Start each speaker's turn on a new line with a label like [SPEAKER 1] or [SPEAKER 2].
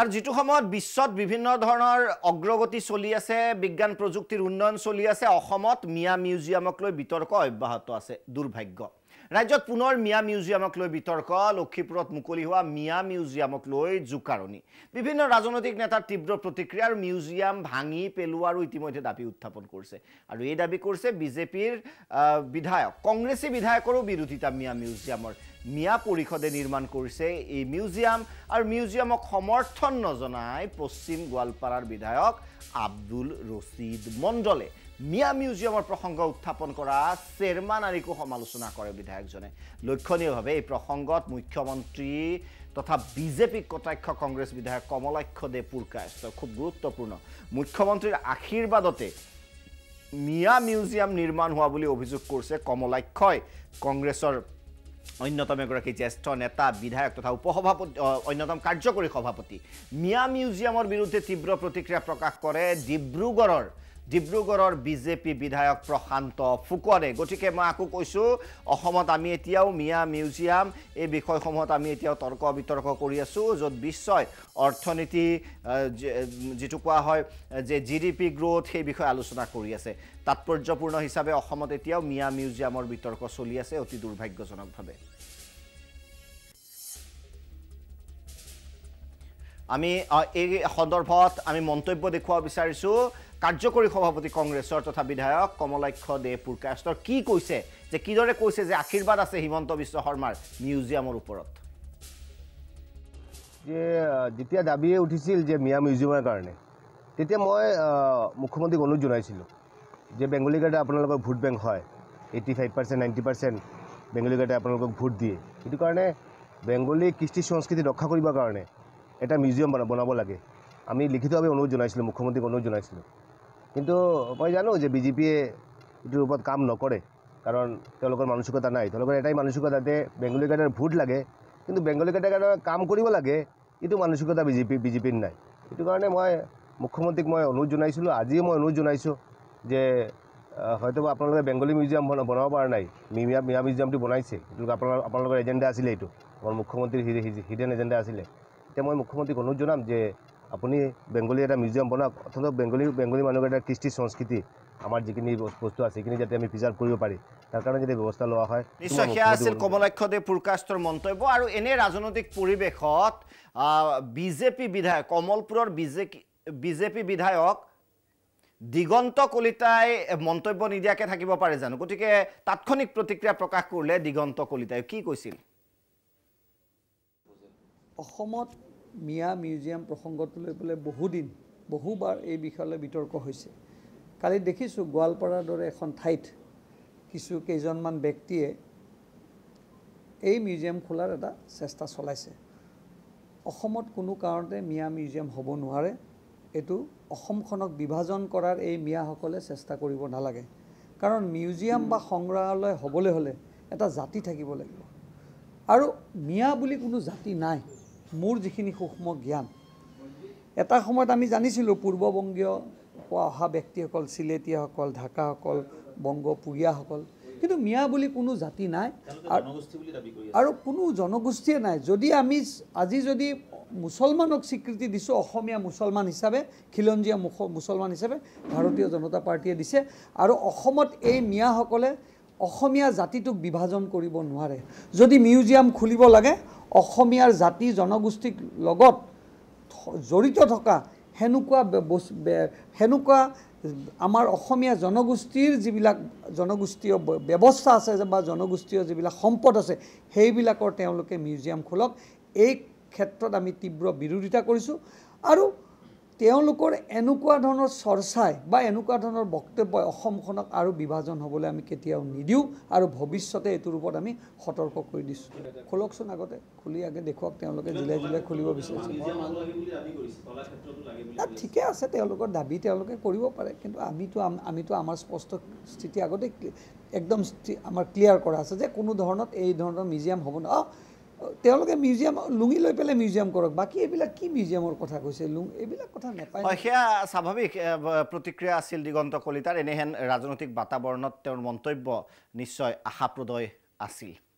[SPEAKER 1] আৰু যিটো সময়ত বিশ্বত বিভিন্ন ধৰণৰ অগ্ৰগতি চলি আছে বিজ্ঞান প্ৰযুক্তিৰ উন্নয়ন চলি আছে অসমত মিয়া মিউজিয়ামক লৈ বিতৰ্ক অব্যাহত আছে দুৰ্ভাগ্য ৰাজ্যত পুনৰ মিয়া মিউজিয়ামক লৈ বিতৰ্ক লক্ষীপুৰত মুকলি হোৱা মিয়া মিউজিয়ামক লৈ জোকাৰণি বিভিন্ন ৰাজনৈতিক নেতাৰ তীব্ৰ প্ৰতিক্ৰিয়া আৰু মিউজিয়াম ভাঙি পেলোৱাৰো ইতিমধ্যে দাবী উত্থাপন কৰিছে আৰু এই দাবী কৰিছে বিজেপিৰ বিধায়ক কংগ্ৰেছী বিধায়কৰো বিৰোধিতা মিয়া মিউজিয়ামৰ মিয়া পৰিষদে নিৰ্মাণ কৰিছে এই মিউজিয়াম আৰু মিউজিয়ামক সমৰ্থন নজনাই পশ্চিম গোৱালপাৰাৰ বিধায়ক আব্দুল ৰচিদ মণ্ডলে মিয়া মিউজিয়ামৰ প্ৰসংগ উত্থাপন কৰা শ্বেৰমা নাৰীকো সমালোচনা কৰে বিধায়কজনে লক্ষণীয়ভাৱে এই প্ৰসংগত মুখ্যমন্ত্ৰী তথা বিজেপি কটাক্ষ কংগ্ৰেছ বিধায়ক কমলাক্ষ দে পুৰকাস্ত খুব গুৰুত্বপূৰ্ণ মুখ্যমন্ত্ৰীৰ আশীৰ্বাদতে মিয়া মিউজিয়াম নিৰ্মাণ হোৱা বুলি অভিযোগ কৰিছে কমলাক্ষই কংগ্ৰেছৰ অন্যতম এগৰাকী জ্যেষ্ঠ নেতা বিধায়ক তথা উপসভাপতি অন্যতম কাৰ্যকৰী সভাপতি মিয়া মিউজিয়ামৰ বিৰুদ্ধে তীব্ৰ প্ৰতিক্ৰিয়া প্ৰকাশ কৰে ডিব্ৰুগড়ৰ ডিব্ৰুগড়ৰ বিজেপি বিধায়ক প্ৰশান্ত ফুকনে গতিকে মই আকৌ কৈছোঁ অসমত আমি এতিয়াও মিয়া মিউজিয়াম এই বিষয়সমূহত আমি এতিয়াও তৰ্ক বিতৰ্ক কৰি আছোঁ য'ত বিশ্বই অৰ্থনীতি যিটো কোৱা হয় যে জি ডি পি গ্ৰ'থ সেই বিষয়ে আলোচনা কৰি আছে তাৎপৰ্যপূৰ্ণ হিচাপে অসমত এতিয়াও মিয়া মিউজিয়ামৰ বিতৰ্ক চলি আছে অতি দুৰ্ভাগ্যজনকভাৱে আমি এই সন্দৰ্ভত আমি মন্তব্য দেখুৱাব বিচাৰিছোঁ কাৰ্যকৰী সভাপতি কংগ্ৰেছৰ তথা বিধায়ক কমলাক্ষ দে পুৰকাষ্টৰ কি কৈছে যে কিদৰে কৈছে যে আশীৰ্বাদ আছে হিমন্ত বিশ্ব শৰ্মাৰ মিউজিয়ামৰ ওপৰত
[SPEAKER 2] যে যেতিয়া দাবীয়ে উঠিছিল যে মিয়া মিউজিয়ামৰ কাৰণে তেতিয়া মই মুখ্যমন্ত্ৰীক অনুৰোধ জনাইছিলোঁ যে বেংগলী গাৰ্ডে আপোনালোকৰ ভোট বেংক হয় eighty five percent ninety percent Bengali গাৰ্ডে আপোনালোকক ভোট দিয়ে সেইটো কাৰণে বেংগলী কৃষ্টি সংস্কৃতি ৰক্ষা কৰিবৰ কাৰণে এটা মিউজিয়াম বনাব লাগে আমি লিখিতভাৱে অনুৰোধ জনাইছিলোঁ মুখ্যমন্ত্ৰীক অনুৰোধ জনাইছিলোঁ কিন্তু মই জানো যে বিজেপিয়ে এইটোৰ ওপৰত কাম নকৰে কাৰণ তেওঁলোকৰ মানসিকতা নাই তেওঁলোকৰ এটাই মানসিকতা যে বেংগলী কেডাৰ ভোট লাগে কিন্তু বেংগলী কেডাৰ কাম কৰিব লাগে এইটো মানসিকতা বিজেপি বিজেপিৰ নাই সেইটো কাৰণে মই মুখ্যমন্ত্ৰীক মই অনুৰোধ জনাইছিলোঁ আজিয়ে মই অনুৰোধ জনাইছোঁ যে হয়তো আপোনালোকে বেংগলী মিউজিয়াম বনাব বনাব পৰা নাই মিয়া মিয়া মিউজিয়ামটো বনাইছে এইটো আপোনাৰ আপোনালোকৰ এজেণ্ডা আছিলে এইটো আমাৰ মুখ্যমন্ত্ৰীৰ হিডেন এজেণ্ডা আছিলে এতিয়া মই মুখ্যমন্ত্ৰীক অনুৰোধ জনাম যে আপুনি বেংগলী এটা মিউজিয়াম বনাওক অথচ বেংগলী বেংগলী মানুহৰ এটা কৃষ্টি সংস্কৃতি আমাৰ যিখিনি বস্তু আছে সেইখিনি যাতে আমি প্ৰিজাৰ্ভ কৰিব পাৰি তাৰ কাৰণে যদি ব্যৱস্থা লোৱা হয় নিশ্চয় সেয়া আছিল
[SPEAKER 1] কমলাক্ষদেৱ ফুৰকাষ্টৰ মন্তব্য আৰু এনে ৰাজনৈতিক পৰিৱেশত বিজেপি বিধায়ক কমলপুৰৰ বিজেপি বিজেপি বিধায়ক দিগন্ত কলিতাই মন্তব্য নিদিয়াকৈ থাকিব পাৰে জানো গতিকে তাৎক্ষণিক প্ৰতিক্ৰিয়া প্ৰকাশ কৰিলে দিগন্ত কলিতাই কি কৈছিল
[SPEAKER 3] অসমত মিয়া মিউজিয়াম প্ৰসংগটো লৈ পেলাই বহুদিন বহুবাৰ এই বিষয়লৈ বিতৰ্ক হৈছে কালি দেখিছোঁ গোৱালপাৰাৰ দৰে এখন ঠাইত কিছু কেইজনমান ব্যক্তিয়ে এই মিউজিয়াম খোলাৰ এটা চেষ্টা চলাইছে অসমত কোনো কাৰণতে মিয়া মিউজিয়াম হ'ব নোৱাৰে এইটো অসমখনক বিভাজন কৰাৰ এই মিয়াসকলে চেষ্টা কৰিব নালাগে কাৰণ মিউজিয়াম বা সংগ্ৰহালয় হ'বলৈ হ'লে এটা জাতি থাকিব লাগিব আৰু মিয়া বুলি কোনো জাতি নাই মোৰ যিখিনি সূক্ষ্ম জ্ঞান এটা সময়ত আমি জানিছিলোঁ পূৰ্ববংগীয় পৰা অহা ব্যক্তিসকল চিলেটীয়াসকল ঢাকাসকল বংগপুৰীয়াসকল কিন্তু মিয়া বুলি কোনো জাতি নাই আৰু কোনো জনগোষ্ঠীয়ে নাই যদি আমি আজি যদি মুছলমানক স্বীকৃতি দিছোঁ অসমীয়া মুছলমান হিচাপে খিলঞ্জীয়া মুছলমান হিচাপে ভাৰতীয় জনতা পাৰ্টীয়ে দিছে আৰু অসমত এই মিয়াসকলে অসমীয়া জাতিটোক বিভাজন কৰিব নোৱাৰে যদি মিউজিয়াম খুলিব লাগে অসমীয়াৰ জাতি জনগোষ্ঠীক লগত জড়িত থকা সেনেকুৱা সেনেকুৱা আমাৰ অসমীয়া জনগোষ্ঠীৰ যিবিলাক জনগোষ্ঠীয় ব্যৱস্থা আছে বা জনগোষ্ঠীয় যিবিলাক সম্পদ আছে সেইবিলাকৰ তেওঁলোকে মিউজিয়াম খোলক এই ক্ষেত্ৰত আমি তীব্ৰ বিৰোধিতা কৰিছোঁ আৰু তেওঁলোকৰ এনেকুৱা ধৰণৰ চৰ্চাই বা এনেকুৱা ধৰণৰ বক্তব্যই অসমখনক আৰু বিভাজন হ'বলৈ আমি কেতিয়াও নিদিওঁ আৰু ভৱিষ্যতে এইটোৰ ওপৰত আমি সতৰ্ক কৰি দিছোঁ খোলকচোন আগতে খুলি আগে দেখুৱাওক তেওঁলোকে জিলাই জিলাই খুলিব বিচাৰিছে ঠিকে আছে তেওঁলোকৰ দাবী তেওঁলোকে কৰিব পাৰে কিন্তু আমিতো আমিতো আমাৰ স্পষ্ট স্থিতি আগতে একদম আমাৰ ক্লিয়াৰ কৰা আছে যে কোনো ধৰণত এই ধৰণৰ মিউজিয়াম হ'ব ন তেওঁলোকে মিউজিয়াম লুঙি লৈ পেলাই মিউজিয়াম কৰক বাকী এইবিলাক কি মিউজিয়ামৰ কথা কৈছে লুং এইবিলাক কথা নাপায় হয়
[SPEAKER 1] সেয়া স্বাভাৱিক প্ৰতিক্ৰিয়া আছিল দিগন্ত কলিতাৰ এনেহেন ৰাজনৈতিক বাতাবৰণত তেওঁৰ মন্তব্য নিশ্চয় আশাপ্ৰদয় আছিল